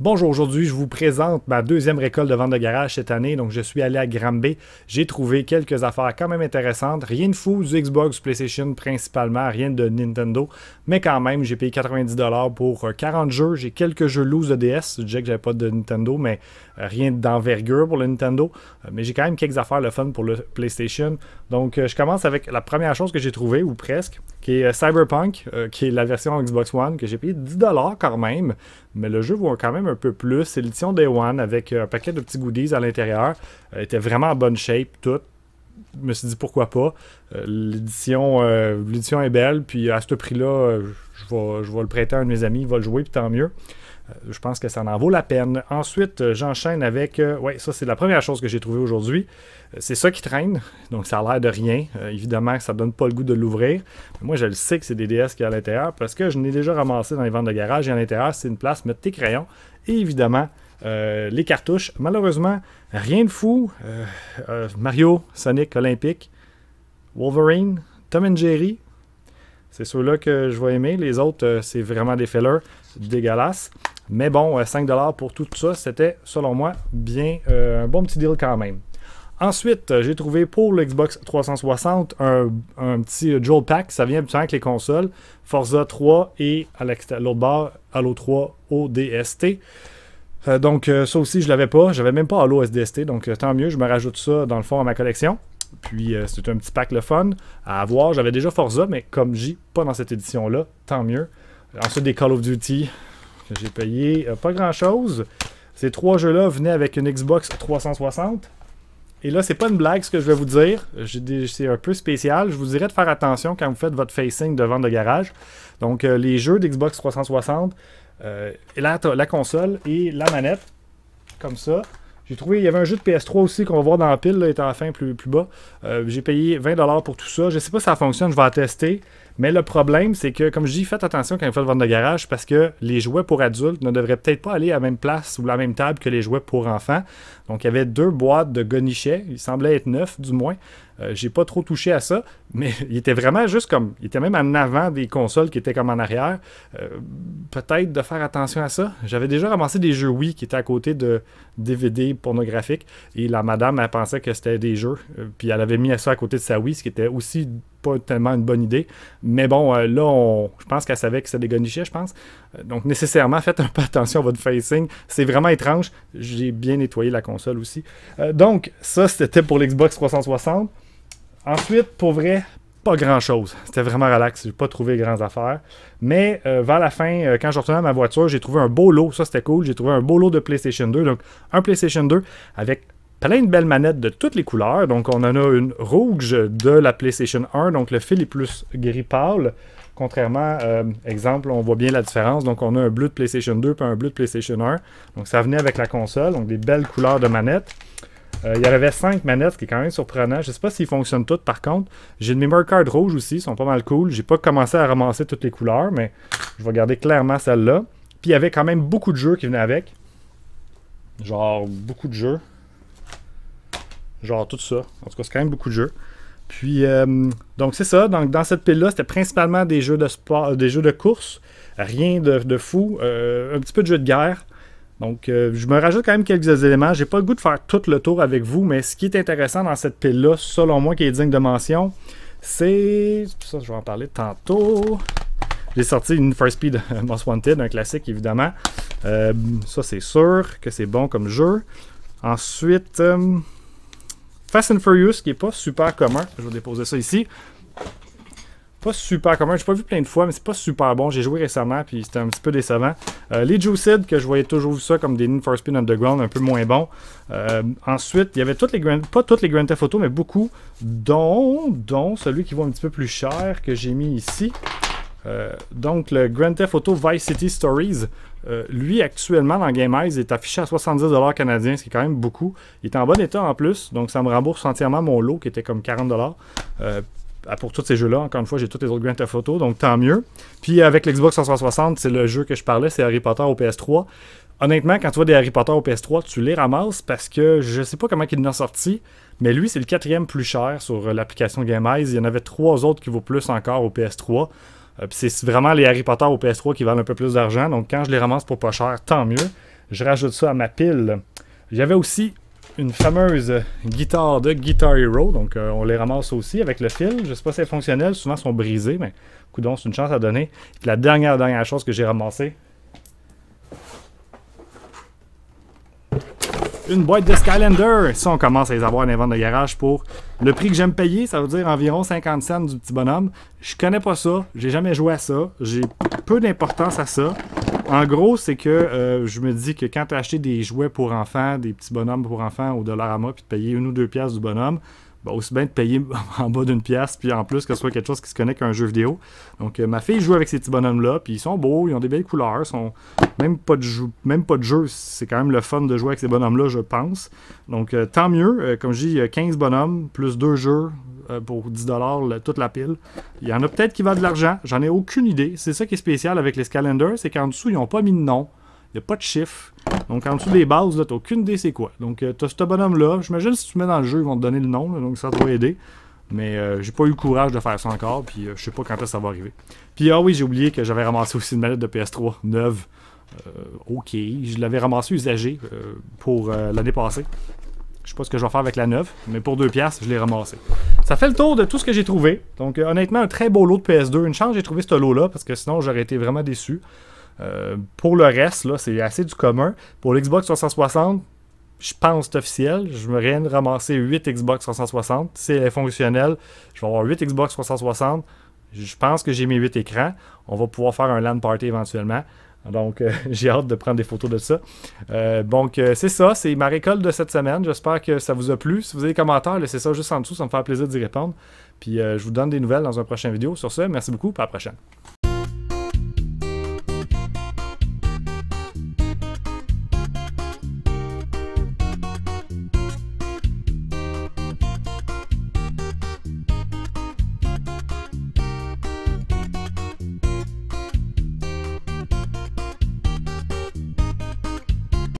Bonjour, aujourd'hui je vous présente ma deuxième récolte de vente de garage cette année, donc je suis allé à Granby, j'ai trouvé quelques affaires quand même intéressantes, rien de fou, du Xbox, PlayStation principalement, rien de Nintendo, mais quand même j'ai payé 90$ pour 40 euh, jeux, j'ai quelques jeux loose de DS, je disais que j'avais pas de Nintendo, mais euh, rien d'envergure pour le Nintendo, euh, mais j'ai quand même quelques affaires le fun pour le PlayStation, donc je commence avec la première chose que j'ai trouvée, ou presque, qui est Cyberpunk, qui est la version Xbox One, que j'ai payé 10$ quand même, mais le jeu vaut quand même un peu plus. C'est l'édition Day One avec euh, un paquet de petits goodies à l'intérieur. Elle euh, était vraiment en bonne shape, tout Je me suis dit pourquoi pas. Euh, l'édition, est belle, puis à ce prix-là, je, vais, je vais le prêter à un de mes amis, il va le jouer, puis tant mieux. Euh, je pense que ça en vaut la peine. Ensuite, euh, j'enchaîne avec. Euh, ça, c'est la première chose que j'ai trouvée aujourd'hui. C'est ça qui traîne, donc ça a l'air de rien. évidemment, ça ne donne pas le goût de l'ouvrir. Moi, je le sais que c'est des DS qui y à l'intérieur parce que je n'ai déjà ramassé dans les ventes de garage et à l'intérieur, c'est une place, mettre tes crayons et évidemment. les cartouches, malheureusement, rien de fou. Mario, Sonic, Olympique, Wolverine, Tom and Jerry, c'est ceux-là que je vais aimer. Les autres, euh, c'est vraiment des fellers dégueulasses. Mais bon, 5$ euh, pour tout ça, c'était selon moi bien euh, un bon petit deal quand même. Ensuite, j'ai trouvé pour l'Xbox 360 un, petit Joel Pack. Ça vient habituellement avec les consoles Forza 3 et à l'autre bord Halo 3 ODST. donc, ça aussi, je l'avais pas. J'avais même pas Halo SDST. Donc, tant mieux, je me rajoute ça dans le fond à ma collection. Puis euh, c'est un petit pack le fun à avoir. J'avais déjà Forza, mais comme j'ai pas dans cette édition-là, tant mieux. Ensuite, des Call of Duty que j'ai payé euh, pas grand-chose. Ces trois jeux-là venaient avec une Xbox 360. Et là, c'est pas une blague ce que je vais vous dire. C'est un peu spécial. Je vous dirais de faire attention quand vous faites votre facing de vente de garage. Donc, euh, les jeux d'Xbox 360, euh, la console et la manette, comme ça. J'ai trouvé, il y avait un jeu de PS3 aussi qu'on va voir dans la pile, là, étant plus, bas. Euh, j'ai payé 20$ pour tout ça. Je sais pas si ça fonctionne, je vais tester. Mais le problème, c'est que, comme je dis, faites attention quand vous faites vendre de garage parce que les jouets pour adultes ne devraient peut-être pas aller à la même place ou la même table que les jouets pour enfants. Donc, il y avait deux boîtes de gonichets. Ils semblait être neuf, du moins. Euh, j'ai pas trop touché à ça, mais il était vraiment juste comme. Il était même en avant des consoles qui étaient comme en arrière. Euh, peut-être de faire attention à ça. J'avais déjà ramassé des jeux Wii qui étaient à côté de DVD pornographiques et la madame, elle pensait que c'était des jeux. Euh, puis elle avait mis ça à côté de sa Wii, ce qui était aussi pas tellement une bonne idée. Mais bon, euh, là, on, je pense qu'elle savait que c'était des je pense. Euh, donc, nécessairement, faites un peu attention à votre facing. C'est vraiment étrange. J'ai bien nettoyé la console aussi. Euh, donc, ça, c'était pour l'Xbox 360. Ensuite, pour vrai, pas grand-chose. C'était vraiment relax. J'ai pas trouvé grandes affaires. Mais vers la fin, quand je retournais à ma voiture, j'ai trouvé un beau lot. Ça, c'était cool. J'ai trouvé un beau lot de PlayStation 2. Donc, un PlayStation 2 avec plein de belles manettes de toutes les couleurs. Donc, on en a une rouge de la PlayStation 1, donc le fil est plus gris pâle. Contrairement, euh, exemple, on voit bien la différence. Donc, on a un bleu de PlayStation 2 puis un bleu de PlayStation 1. Donc, ça venait avec la console. Donc, des belles couleurs de manettes. Euh, il y avait 5 manettes, ce qui est quand même surprenant. Je ne sais pas s'ils fonctionnent toutes, par contre. J'ai une memory card rouge aussi, ils sont pas mal cool. J'ai pas commencé à ramasser toutes les couleurs, mais je vais garder clairement celle-là. Puis il y avait quand même beaucoup de jeux qui venaient avec. Genre, beaucoup de jeux genre tout ça. En tout cas, c'est quand même beaucoup de jeux. Puis, euh, donc c'est ça. Donc, dans cette pile-là, c'était principalement des jeux de sport, euh, des jeux de course. Rien de, fou. Euh, un petit peu de jeux de guerre. Donc, je me rajoute quand même quelques éléments. J'ai pas le goût de faire tout le tour avec vous, mais ce qui est intéressant dans cette pile-là, selon moi, qui est digne de mention, c'est. Ça, je vais en parler tantôt. J'ai sorti une First Speed Most Wanted, un classique évidemment. ça, c'est sûr que c'est bon comme jeu. Ensuite, Fast and Furious, qui est pas super commun. Je vais déposer ça ici. Pas super commun. J'ai pas vu plein de fois, mais c'est pas super bon. J'ai joué récemment, puis c'était un petit peu décevant. Euh, les Juiced, que je voyais toujours ça comme des Need for Underground, un peu moins bon. Euh, ensuite, il y avait toutes les Grand... pas toutes les Grand Theft Auto, mais beaucoup, dont, dont celui qui vaut un petit peu plus cher, que j'ai mis ici. Euh, donc, le Grand Theft Auto Vice City Stories, euh, lui, actuellement, dans Eyes est affiché à 70$ canadiens, ce qui est quand même beaucoup. Il est en bon état en plus, donc ça me rembourse entièrement mon lot qui était comme 40$. Euh, pour tous ces jeux-là, encore une fois, j'ai tous les autres Grand Theft Auto, donc tant mieux. Puis avec l'Xbox 360, c'est le jeu que je parlais, c'est Harry Potter au PS3. Honnêtement, quand tu vois des Harry Potter au PS3, tu les ramasses parce que je sais pas comment il en a sorti, mais lui, c'est le quatrième plus cher sur l'application Eyes. Il y en avait trois autres qui vaut plus encore au PS3. Euh, c'est vraiment les Harry Potter au PS3 qui valent un peu plus d'argent. Donc quand je les ramasse pour pas cher, tant mieux. Je rajoute ça à ma pile. J'avais aussi une fameuse guitare de Guitar Hero. Donc euh, on les ramasse aussi avec le fil. Je sais pas si c'est fonctionnel. Souvent, elles sont brisés, mais coudons, c'est une chance à donner. la dernière, dernière chose que j'ai ramassée, une boîte de Skylander. Ça, on commence à les avoir dans les ventes de garage pour le prix que j'aime payer. Ça veut dire environ 50 cents du petit bonhomme. Je connais pas ça. J'ai jamais joué à ça. J'ai peu d'importance à ça. En gros, c'est que euh, je me dis que quand tu as acheté des jouets pour enfants, des petits bonhommes pour enfants au dollar à moi, puis de payer une ou deux pièces du bonhomme, bah, aussi bien de payer en bas d'une pièce, puis en plus que ce soit quelque chose qui se connecte à un jeu vidéo. Donc euh, ma fille joue avec ces petits bonhommes-là, puis ils sont beaux, ils ont des belles couleurs, sont même pas de jeu, même pas de jeu, c'est quand même le fun de jouer avec ces bonhommes-là, je pense. Donc euh, tant mieux, euh, comme je dis, 15 bonhommes, plus deux jeux pour 10$ toute la pile. Il y en a peut-être qui valent de l'argent, j'en ai aucune idée. C'est ça qui est spécial avec les calendars, c'est qu'en dessous, ils n'ont pas mis de nom, il n'y a pas de chiffre, donc en dessous des bases, t'as aucune idée c'est quoi. Donc tu euh, t'as ce bonhomme-là. J'imagine si tu mets dans le jeu, ils vont te donner le nom, donc ça va aider. Mais euh, j'ai pas eu le courage de faire ça encore, puis euh, je sais pas quand est ça va arriver. Puis ah oui, j'ai oublié que j'avais ramassé aussi une manette de PS3 neuve. ok, je l'avais ramassée usagée pour l'année passée. Je sais pas ce que je vais faire avec la neuve, mais pour 2 pièces je l'ai ramassée. Ça fait le tour de tout ce que j'ai trouvé. Donc honnêtement, un très beau lot de PS2. Une chance j'ai trouvé ce lot-là, parce que sinon j'aurais été vraiment déçu. Euh, pour le reste, c'est assez du commun. Pour l'Xbox 360, je pense c'est officiel. Je me rien de ramasser 8 Xbox 360. Si elle est je vais avoir 8 Xbox 360. Je pense que j'ai mes 8 écrans. On va pouvoir faire un LAN party éventuellement. Donc, euh, j'ai hâte de prendre des photos de ça. Euh, donc, c'est ça, c'est ma récolte de cette semaine. J'espère que ça vous a plu. Si vous avez des commentaires, laissez ça juste en dessous, ça me fait plaisir d'y répondre. Puis, je vous donne des nouvelles dans une prochaine vidéo. Sur ce, merci beaucoup, à la prochaine.